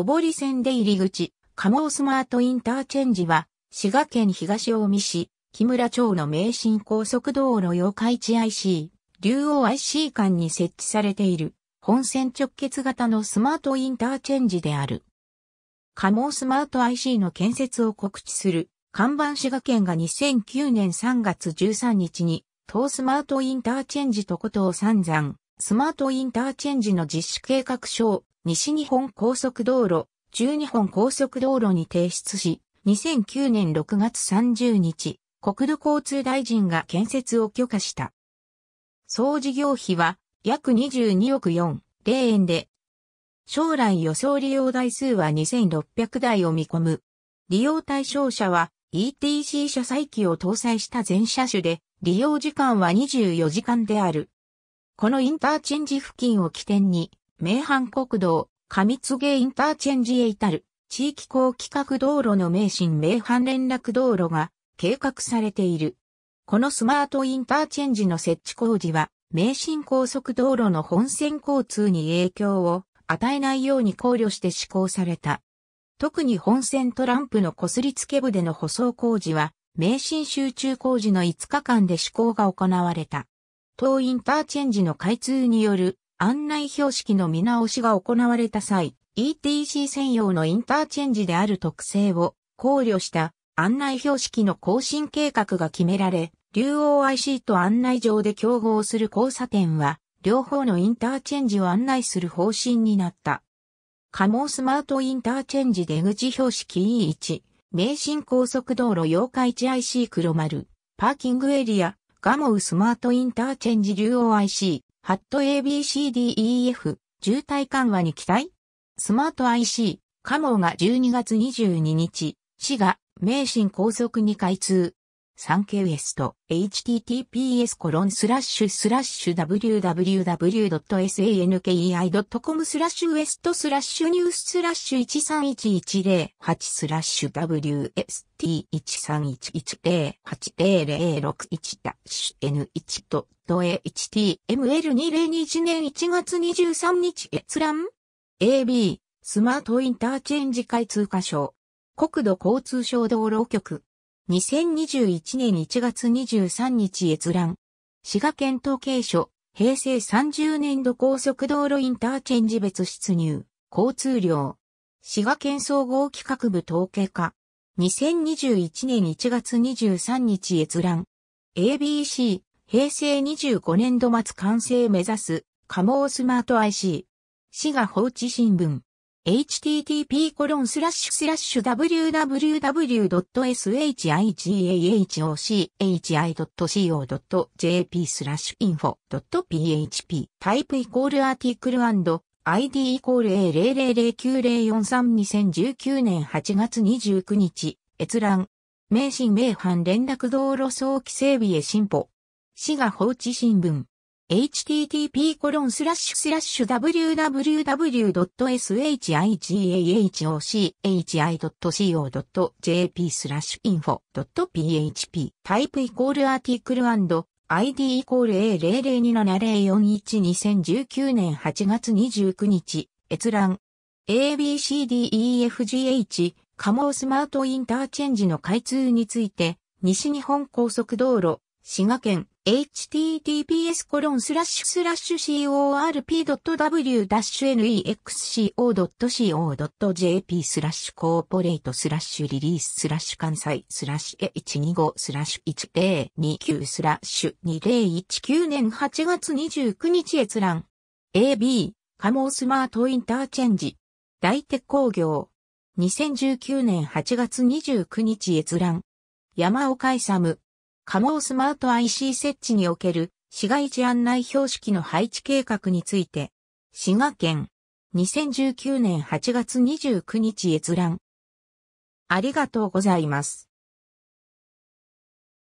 上り線で入り口、加茂スマートインターチェンジは、滋賀県東近江市、木村町の名神高速道路要開地 IC、竜王 IC 間に設置されている、本線直結型のスマートインターチェンジである。加茂スマート IC の建設を告知する、看板滋賀県が2009年3月13日に、東スマートインターチェンジとことを散々、スマートインターチェンジの実施計画書を西日本高速道路、中日本高速道路に提出し、2009年6月30日、国土交通大臣が建設を許可した。総事業費は約22億4、0円で、将来予想利用台数は2600台を見込む。利用対象者は ETC 車載機を搭載した全車種で、利用時間は24時間である。このインターチェンジ付近を起点に、名阪国道、上津インターチェンジへ至る、地域高規格道路の名神名阪連絡道路が計画されている。このスマートインターチェンジの設置工事は、名神高速道路の本線交通に影響を与えないように考慮して施行された。特に本線トランプのこすりつけ部での舗装工事は、名神集中工事の5日間で施行が行われた。東インターチェンジの開通による案内標識の見直しが行われた際、ETC 専用のインターチェンジである特性を考慮した案内標識の更新計画が決められ、竜王 IC と案内上で競合する交差点は、両方のインターチェンジを案内する方針になった。加ースマートインターチェンジ出口標識 E1、名神高速道路八日市 IC 黒丸、パーキングエリア、ガモウスマートインターチェンジ UOIC、ハット ABCDEF、渋滞緩和に期待スマート IC、カモウが12月22日、市が名神高速に開通。産経ウエスト、https コロンスラッシュスラッシュ www.sankei.com スラッシュウエストスラッシュニューススラッシュ131108スラッシュ WST1311080061 N1 ドット HTML2021 年1月23日閲覧 AB スマートインターチェンジ開通箇所国土交通省道路局2021年1月23日閲覧。滋賀県統計所、平成30年度高速道路インターチェンジ別出入、交通量。滋賀県総合企画部統計課。2021年1月23日閲覧。ABC、平成25年度末完成目指す、加毛スマート IC。滋賀放置新聞。http://www.shigahochi.co.jp スラッシュ info.php タイプイコールアーティクル &id イコール A00090432019 年8月29日閲覧名神名阪連絡道路早期整備へ進歩滋賀放置新聞 http://www.shigahochi.co.jp スラッシュ info.php タイプイコールアーティクル &id イコール A00270412019 年8月29日閲覧 ABCDEFGH カモスマートインターチェンジの開通について西日本高速道路滋賀県 https コロンスラッシュスラッシュ corp.w-nexco.co.jp スラッシュコーポレートスラッシュリリーススラッシュ関西スラッシュ125スラッシュ1029スラッシュ2019年8月29日閲覧 AB 加茂スマートインターチェンジ大手工業2019年8月29日閲覧山岡勇加茂スマート IC 設置における市街地案内標識の配置計画について、滋賀県、2019年8月29日閲覧。ありがとうございます。